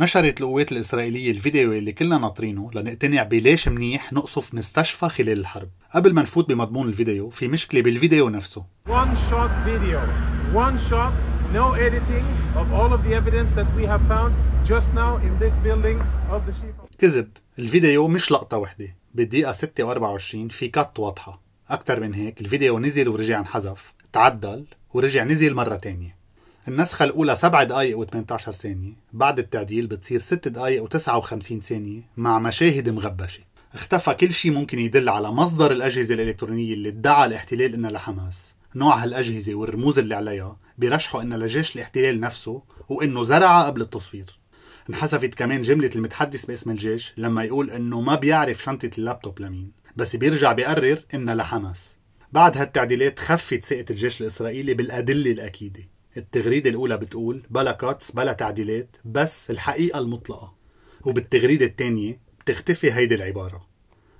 نشرت القوات الإسرائيلية الفيديو اللي كلنا ناطرينه لنقتنع بليش منيح نقصف مستشفى خلال الحرب قبل ما نفوت بمضمون الفيديو في مشكلة بالفيديو نفسه One shot video. One shot, no editing of all of the evidence that we have found just now in this building of the كذب الفيديو مش لقطة وحدة بالدقيقة 6 و24 في كات واضحة أكتر من هيك الفيديو نزل ورجع انحذف تعدل ورجع نزل مرة تانية النسخة الأولى 7 دقايق و18 ثانية بعد التعديل بتصير 6 دقايق و59 ثانية مع مشاهد مغبشة اختفى كل شيء ممكن يدل على مصدر الأجهزة الإلكترونية اللي ادعى الاحتلال إنها لحماس نوع هالأجهزة والرموز اللي عليها برشحوا إنها لجيش الاحتلال نفسه وإنه زرعها قبل التصوير انحذفت كمان جملة المتحدث باسم الجيش لما يقول إنه ما بيعرف شنطة اللابتوب لمين بس بيرجع بيقرر إنها لحماس بعد هالتعديلات خفت ثقة الجيش الإسرائيلي بالأدلة الأكيدة التغريدة الأولى بتقول بلا كاتس بلا تعديلات بس الحقيقة المطلقة وبالتغريدة الثانية بتختفي هيدي العبارة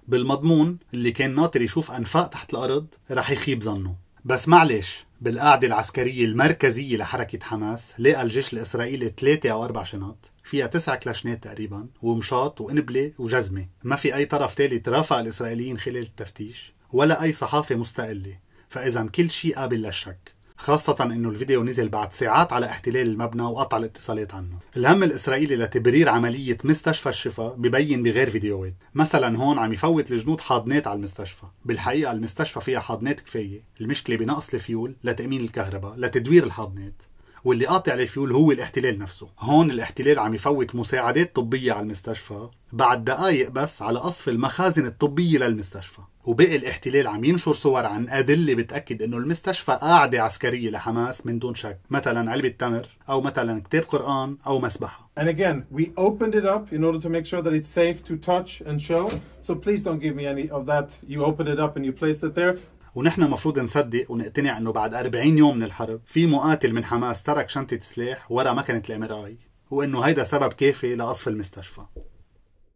بالمضمون اللي كان ناطر يشوف أنفاق تحت الأرض رح يخيب ظنه بس معلش بالقاعدة العسكرية المركزية لحركة حماس لقى الجيش الإسرائيلي ثلاثة أو أربع شنط فيها تسع كلاشنات تقريبا ومشاط وقنبلة وجزمة ما في أي طرف ثالث رافق الإسرائيليين خلال التفتيش ولا أي صحافة مستقلة فإذا كل شيء قابل للشك خاصة انه الفيديو نزل بعد ساعات على احتلال المبنى وقطع الاتصالات عنه. الهم الاسرائيلي لتبرير عملية مستشفى الشفاء ببين بغير فيديوهات، مثلا هون عم يفوت الجنود حاضنات على المستشفى، بالحقيقة المستشفى فيها حاضنات كفاية، المشكلة بنقص الفيول لتأمين الكهرباء لتدوير الحاضنات. واللي قاطع الفيول هو الاحتلال نفسه هون الاحتلال عم يفوت مساعدات طبية على المستشفى بعد دقائق بس على قصف المخازن الطبية للمستشفى وباقي الاحتلال عم ينشر صور عن أدلة بتأكد إنه المستشفى قاعدة عسكرية لحماس من دون شك مثلا علبة تمر أو مثلا كتاب قرآن أو مسبحة And again, we opened it up in order to make sure that it's safe to touch and show. So please don't give me any of that. You opened it up and you placed it there. ونحن مفروض نصدق ونقتنع انه بعد 40 يوم من الحرب في مقاتل من حماس ترك شنطة سلاح ورا مكنة الام ار اي وانه هيدا سبب كافي لقصف المستشفى